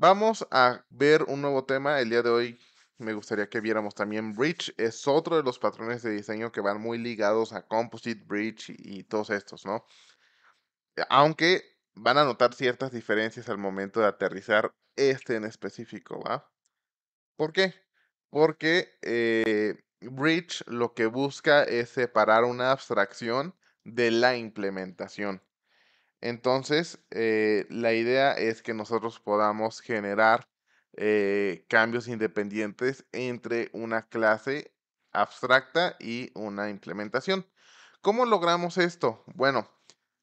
Vamos a ver un nuevo tema el día de hoy. Me gustaría que viéramos también Bridge. Es otro de los patrones de diseño que van muy ligados a Composite, Bridge y, todos estos, ¿no? E, aunque van a notar ciertas diferencias al momento de aterrizar este en específico, ¿va? ¿Por qué? Porque eh, Bridge lo que busca es separar una abstracción de la implementación. Entonces, eh, la idea es que nosotros podamos generar eh, cambios independientes entre una clase abstracta y una implementación. ¿Cómo logramos esto? Bueno,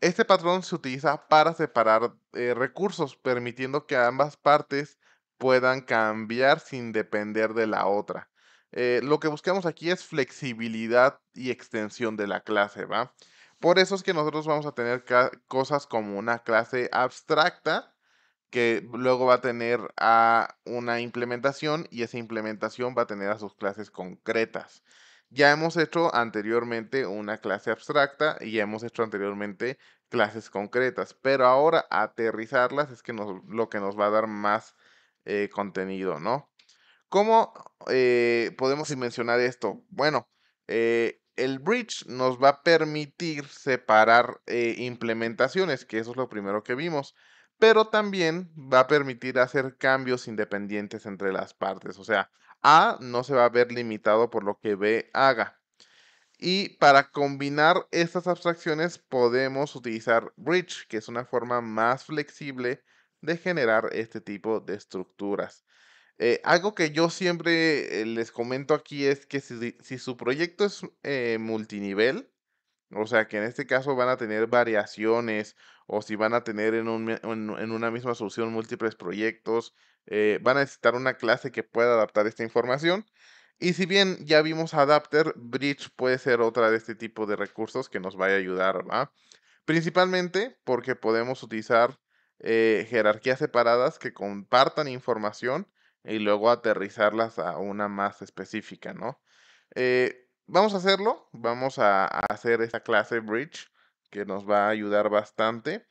este patrón se utiliza para separar eh, recursos, permitiendo que ambas partes puedan cambiar sin depender de la otra. lo que buscamos aquí es flexibilidad y extensión de la clase, ¿va? Por eso es que nosotros vamos a tener cosas como una clase abstracta que luego va a tener a ah, una implementación y esa implementación va a tener a sus clases concretas. Ya hemos hecho anteriormente una clase abstracta y ya hemos hecho anteriormente clases concretas, pero ahora aterrizarlas es que lo que nos va a dar más eh, contenido, ¿no? ¿Cómo eh, podemos dimensionar esto? Bueno, eh, el bridge nos va a permitir separar eh, implementaciones, que eso es lo primero que vimos, pero también va a permitir hacer cambios independientes entre las partes, o sea, A no se va a ver limitado por lo que B haga. Y para combinar estas abstracciones podemos utilizar bridge, que es una forma más flexible de generar este tipo de estructuras. Eh, algo que yo siempre eh, les comento aquí es que si, su proyecto es eh, multinivel, o sea que en este caso van a tener variaciones o si van a tener en, una misma solución múltiples proyectos, van a necesitar una clase que pueda adaptar esta información. Y si bien ya vimos adapter, bridge puede ser otra de este tipo de recursos que nos vaya a ayudar, Principalmente porque podemos utilizar jerarquías separadas que compartan información y luego aterrizarlas a una más específica, ¿no? Eh, vamos a hacerlo, vamos a, hacer esta clase bridge que nos va a ayudar bastante.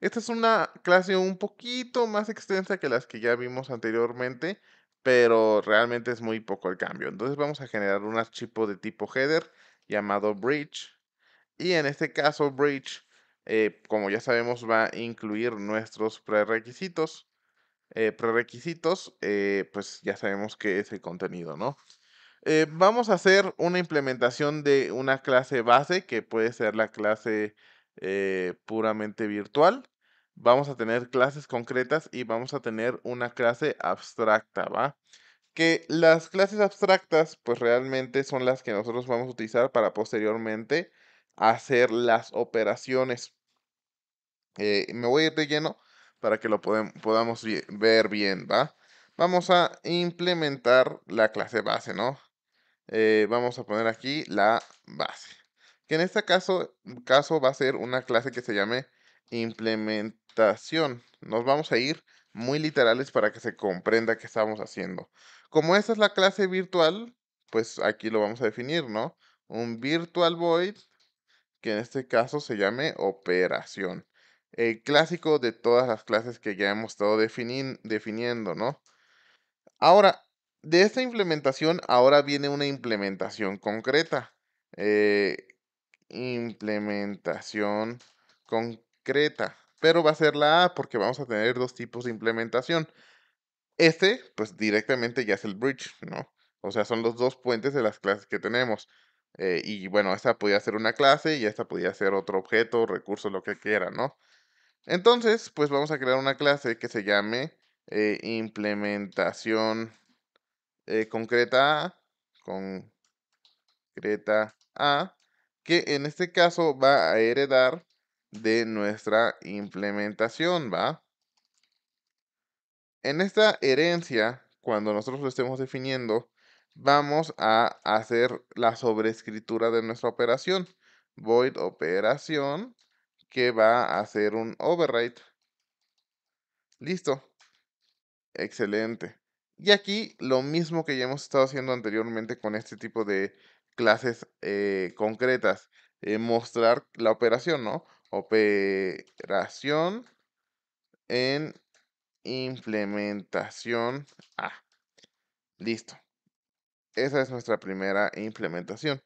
Esta es una clase un poquito más extensa que las que ya vimos anteriormente, pero realmente es muy poco el cambio. Entonces vamos a generar un archivo de tipo header llamado bridge. Y en este caso bridge, eh, como ya sabemos, va a incluir nuestros prerequisitos. Eh, prerequisitos, eh, pues ya sabemos qué es el contenido, ¿no? Eh, vamos a hacer una implementación de una clase base que puede ser la clase puramente virtual. Vamos a tener clases concretas y vamos a tener una clase abstracta, ¿va? Que las clases abstractas, pues realmente son las que nosotros vamos a utilizar para posteriormente hacer las operaciones. me voy a ir de lleno para que lo podamos ver bien, ¿va? Vamos a implementar la clase base, ¿no? Eh, vamos a poner aquí la base. Que en este caso, caso va a ser una clase que se llame implementación. Nos vamos a ir muy literales para que se comprenda qué estamos haciendo. Como esta es la clase virtual, pues aquí lo vamos a definir, ¿no? Un virtual void, que en este caso se llame operación el clásico de todas las clases que ya hemos estado definiendo, ¿no? Ahora, de esta implementación, ahora viene una implementación concreta. Eh, implementación concreta. Pero va a ser la A porque vamos a tener dos tipos de implementación. Este, pues directamente ya es el bridge, ¿no? O sea, son los dos puentes de las clases que tenemos. Eh, y bueno, esta podía ser una clase y esta podía ser otro objeto, recurso, lo que quiera, ¿no? Entonces, pues vamos a crear una clase que se llame eh, implementación eh, concreta A, concreta A, que en este caso va a heredar de nuestra implementación, ¿va? En esta herencia, cuando nosotros lo estemos definiendo, vamos a hacer la sobreescritura de nuestra operación. Void operación que va a hacer un override. Listo. Excelente. Y aquí lo mismo que ya hemos estado haciendo anteriormente con este tipo de clases eh, concretas. Eh, mostrar la operación, ¿no? Operación en implementación A. Listo. Esa es nuestra primera implementación.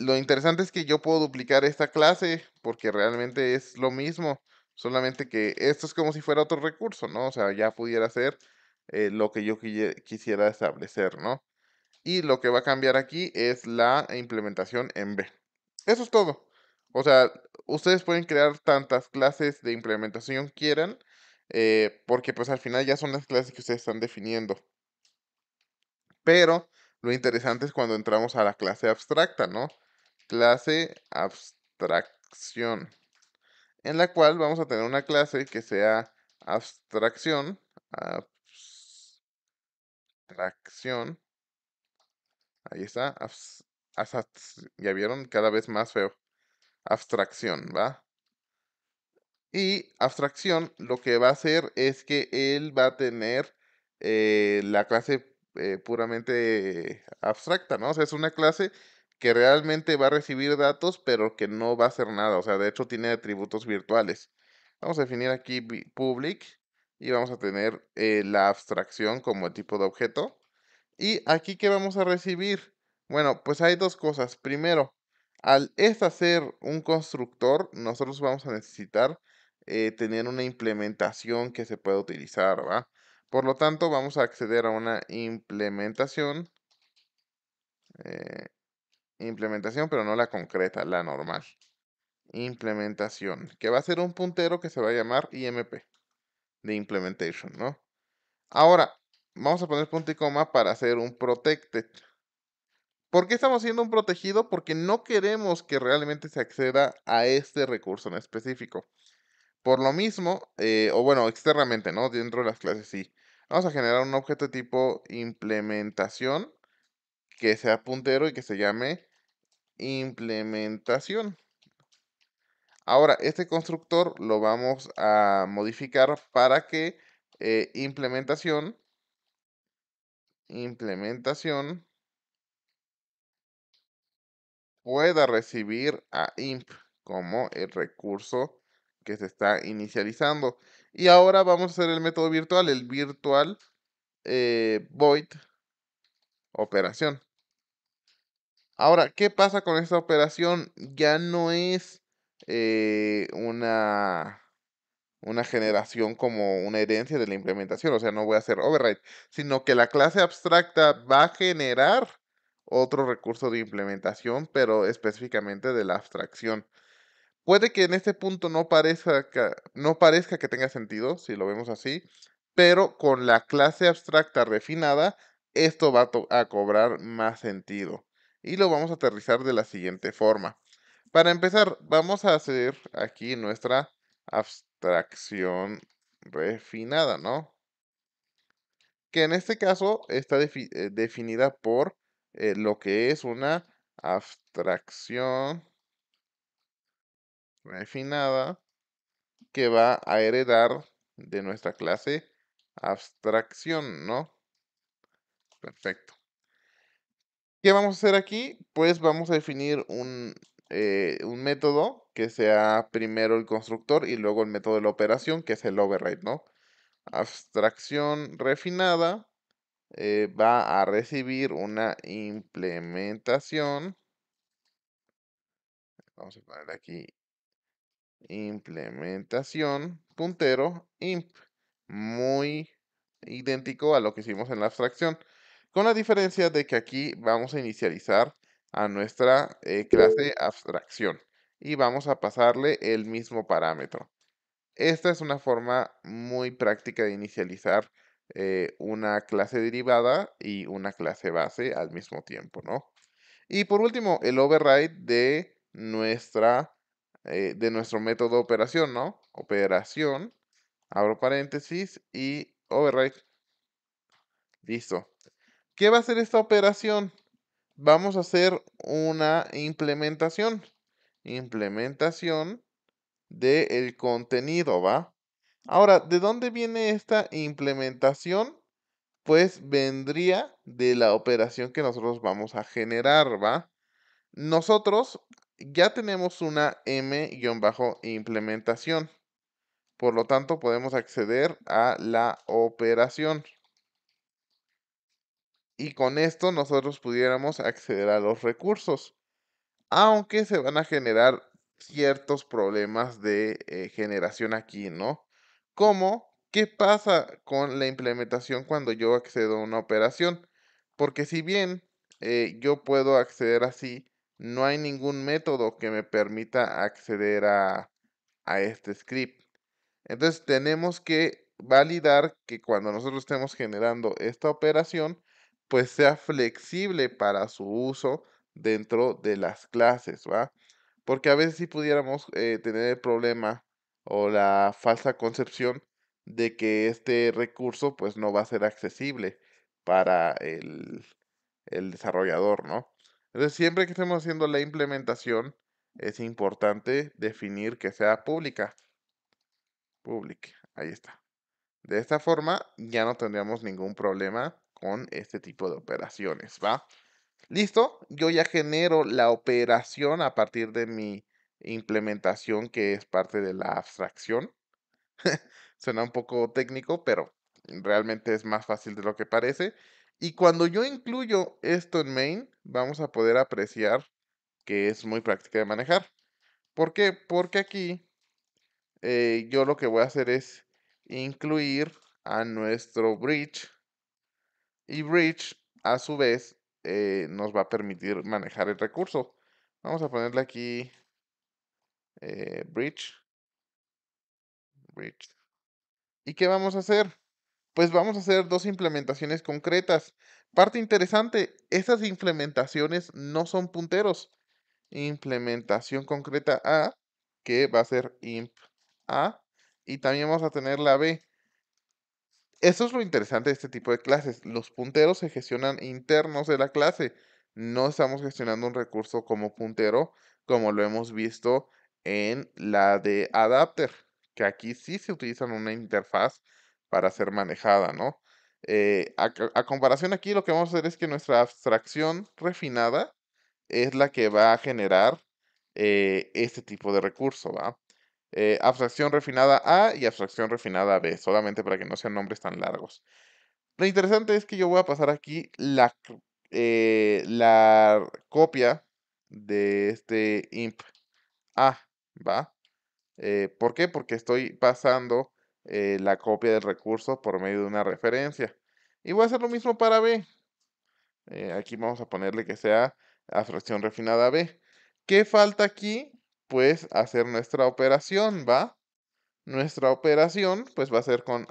Lo interesante es que yo puedo duplicar esta clase porque realmente es lo mismo, solamente que esto es como si fuera otro recurso, ¿no? O sea, ya pudiera ser eh, lo que yo quisiera establecer, ¿no? Y lo que va a cambiar aquí es la implementación en B. Eso es todo. O sea, ustedes pueden crear tantas clases de implementación quieran, eh, porque pues al final ya son las clases que ustedes están definiendo. Pero lo interesante es cuando entramos a la clase abstracta, ¿no? clase abstracción, en la cual vamos a tener una clase que sea abstracción, abstracción, ahí está, ya vieron, cada vez más feo, abstracción, ¿va? Y abstracción lo que va a hacer es que él va a tener eh, la clase eh, puramente abstracta, ¿no? O sea, es una clase que realmente va a recibir datos, pero que no va a hacer nada. O sea, de hecho tiene atributos virtuales. Vamos a definir aquí public y vamos a tener eh, la abstracción como tipo de objeto. ¿Y aquí qué vamos a recibir? Bueno, pues hay dos cosas. Primero, al es hacer un constructor, nosotros vamos a necesitar eh, tener una implementación que se pueda utilizar, Por lo tanto, vamos a acceder a una implementación. Eh, Implementación, pero no la concreta, la normal. Implementación, que va a ser un puntero que se va a llamar IMP, de implementation, ¿no? Ahora, vamos a poner punto y coma para hacer un protected. ¿Por qué estamos haciendo un protegido? Porque no queremos que realmente se acceda a este recurso en específico. Por lo mismo, eh, o bueno, externamente, ¿no? Dentro de las clases sí. Vamos a generar un objeto tipo implementación que sea puntero y que se llame implementación. Ahora, este constructor lo vamos a modificar para que eh, implementación, implementación pueda recibir a imp como el recurso que se está inicializando. Y ahora vamos a hacer el método virtual, el virtual eh, void operación. Ahora, ¿qué pasa con esta operación? Ya no es eh, una, una generación como una herencia de la implementación, o sea, no voy a hacer override, sino que la clase abstracta va a generar otro recurso de implementación, pero específicamente de la abstracción. Puede que en este punto no parezca, que, no parezca que tenga sentido, si lo vemos así, pero con la clase abstracta refinada, esto va a cobrar más sentido y lo vamos a aterrizar de la siguiente forma. Para empezar, vamos a hacer aquí nuestra abstracción refinada, ¿no? Que en este caso está eh, definida por eh, lo que es una abstracción refinada que va a heredar de nuestra clase abstracción, ¿no? Perfecto. ¿Qué vamos a hacer aquí? Pues vamos a definir eh, un, método que sea primero el constructor y luego el método de la operación, que es el override, ¿no? Abstracción refinada eh, va a recibir una implementación. Vamos a poner aquí implementación puntero imp, muy idéntico a lo que hicimos en la abstracción con la diferencia de que aquí vamos a inicializar a nuestra eh, clase abstracción y vamos a pasarle el mismo parámetro. Esta es una forma muy práctica de inicializar eh, una clase derivada y una clase base al mismo tiempo, ¿no? Y por último, el override de, nuestra, eh, de nuestro método de operación, ¿no? Operación, abro paréntesis y override. Listo. ¿Qué va a hacer esta operación? Vamos a hacer una implementación. Implementación del el contenido, ¿va? Ahora, ¿de dónde viene esta implementación? Pues vendría de la operación que nosotros vamos a generar, ¿va? Nosotros ya tenemos una M-implementación. Por lo tanto, podemos acceder a la operación y con esto nosotros pudiéramos acceder a los recursos, aunque se van a generar ciertos problemas de eh, generación aquí, ¿no? Como, ¿qué pasa con la implementación cuando yo accedo a una operación? Porque si bien eh, yo puedo acceder así, no hay ningún método que me permita acceder a, a este script. Entonces tenemos que validar que cuando nosotros estemos generando esta operación, pues sea flexible para su uso dentro de las clases, ¿va? Porque a veces sí pudiéramos eh, tener el problema o la falsa concepción de que este recurso pues no va a ser accesible para el, el desarrollador, ¿no? Entonces siempre que estemos haciendo la implementación es importante definir que sea pública. pública, ahí está. De esta forma ya no tendríamos ningún problema con este tipo de operaciones, ¿va? Listo, yo ya genero la operación a partir de mi implementación que es parte de la abstracción. Suena un poco técnico, pero realmente es más fácil de lo que parece. Y cuando yo incluyo esto en main, vamos a poder apreciar que es muy práctica de manejar. ¿Por qué? Porque aquí eh, yo lo que voy a hacer es incluir a nuestro bridge y Bridge, a su vez, eh, nos va a permitir manejar el recurso. Vamos a ponerle aquí eh, Bridge. Bridge. ¿Y qué vamos a hacer? Pues vamos a hacer dos implementaciones concretas. Parte interesante, esas implementaciones no son punteros. Implementación concreta A, que va a ser imp A, y también vamos a tener la B, eso es lo interesante de este tipo de clases. Los punteros se gestionan internos de la clase. No estamos gestionando un recurso como puntero, como lo hemos visto en la de adapter, que aquí sí se utiliza una interfaz para ser manejada, ¿no? Eh, a, comparación aquí lo que vamos a hacer es que nuestra abstracción refinada es la que va a generar eh, este tipo de recurso, ¿va? Eh, abstracción refinada A y abstracción refinada B, solamente para que no sean nombres tan largos. Lo interesante es que yo voy a pasar aquí la, eh, la copia de este imp A, ¿va? Eh, ¿Por qué? Porque estoy pasando la copia del recurso por medio de una referencia. Y voy a hacer lo mismo para B. aquí vamos a ponerle que sea abstracción refinada B. ¿Qué falta aquí? pues hacer nuestra operación, ¿va? Nuestra operación pues va a ser con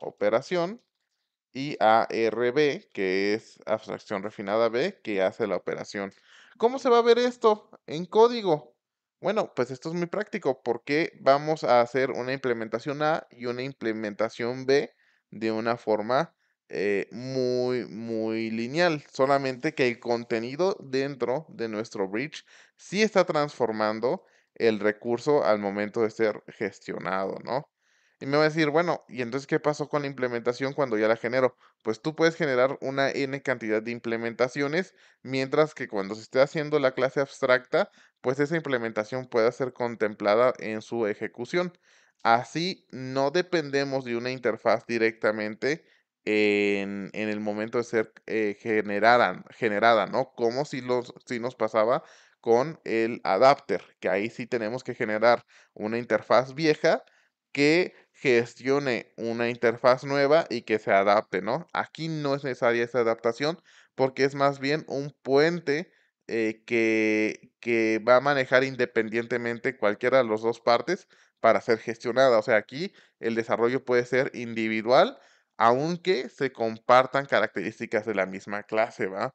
operación, y ARB, que es abstracción refinada B, que hace la operación. ¿Cómo se va a ver esto en código? Bueno, pues esto es muy práctico porque vamos a hacer una implementación A y una implementación B de una forma eh, muy, muy lineal. Solamente que el contenido dentro de nuestro bridge si está transformando el recurso al momento de ser gestionado, ¿no? Y me va a decir, bueno, ¿y entonces qué pasó con la implementación cuando ya la genero? Pues tú puedes generar una n cantidad de implementaciones, mientras que cuando se esté haciendo la clase abstracta, pues esa implementación pueda ser contemplada en su ejecución. Así no dependemos de una interfaz directamente en, el momento de ser eh, generada, generada, ¿no? Como si, los, si nos pasaba con el adapter, que ahí sí tenemos que generar una interfaz vieja que gestione una interfaz nueva y que se adapte, ¿no? Aquí no es necesaria esa adaptación porque es más bien un puente eh, que, que va a manejar independientemente cualquiera de las dos partes para ser gestionada. O sea, aquí el desarrollo puede ser individual, aunque se compartan características de la misma clase, ¿va?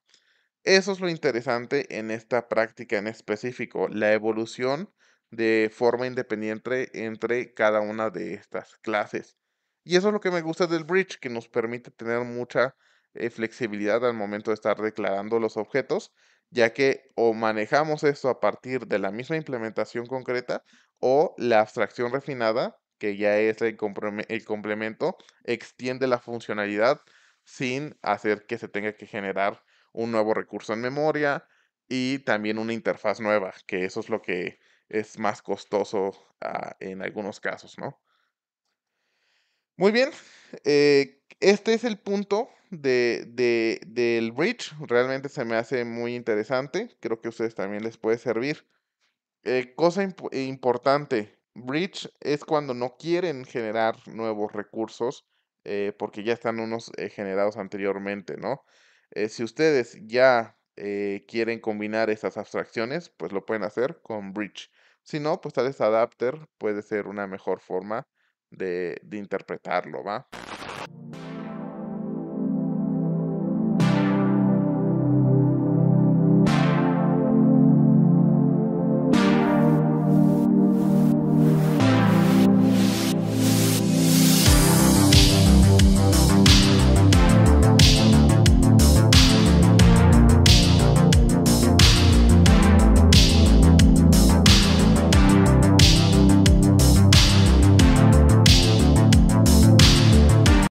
Eso es lo interesante en esta práctica en específico, la evolución de forma independiente entre cada una de estas clases. Y eso es lo que me gusta del bridge, que nos permite tener mucha eh, flexibilidad al momento de estar declarando los objetos, ya que o manejamos esto a partir de la misma implementación concreta o la abstracción refinada, que ya es el complemento, extiende la funcionalidad sin hacer que se tenga que generar un nuevo recurso en memoria y también una interfaz nueva, que eso es lo que es más costoso ah, en algunos casos, ¿no? Muy bien, eh, este es el punto de, del bridge. Realmente se me hace muy interesante. Creo que a ustedes también les puede servir. Eh, cosa importante, bridge es cuando no quieren generar nuevos recursos eh, porque ya están unos generados anteriormente, ¿no? Eh, si ustedes ya eh, quieren combinar esas abstracciones, pues lo pueden hacer con Bridge. Si no, pues tal vez Adapter puede ser una mejor forma de, de interpretarlo, ¿va?